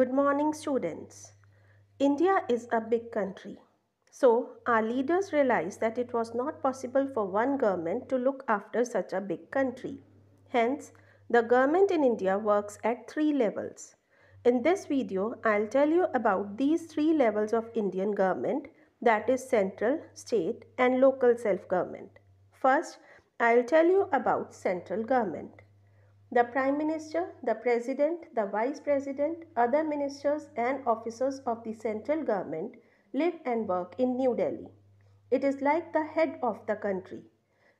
Good morning, students. India is a big country. So, our leaders realized that it was not possible for one government to look after such a big country. Hence, the government in India works at three levels. In this video, I'll tell you about these three levels of Indian government that is central, state and local self-government. First, I'll tell you about central government. The Prime Minister, the President, the Vice President, other ministers and officers of the central government live and work in New Delhi. It is like the head of the country.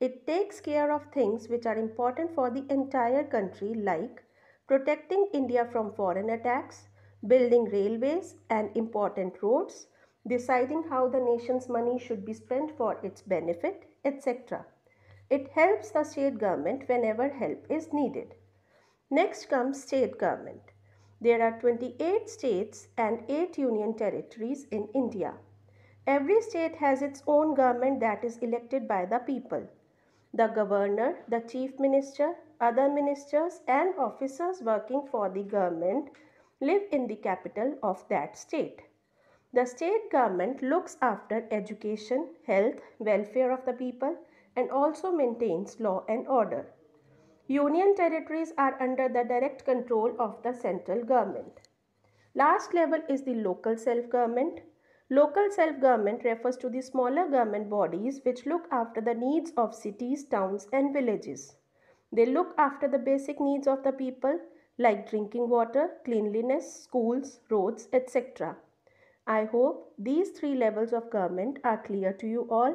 It takes care of things which are important for the entire country like protecting India from foreign attacks, building railways and important roads, deciding how the nation's money should be spent for its benefit, etc. It helps the state government whenever help is needed. Next comes state government. There are 28 states and 8 union territories in India. Every state has its own government that is elected by the people. The governor, the chief minister, other ministers and officers working for the government live in the capital of that state. The state government looks after education, health, welfare of the people, and also maintains law and order. Union territories are under the direct control of the central government. Last level is the local self-government. Local self-government refers to the smaller government bodies which look after the needs of cities, towns and villages. They look after the basic needs of the people like drinking water, cleanliness, schools, roads, etc. I hope these three levels of government are clear to you all.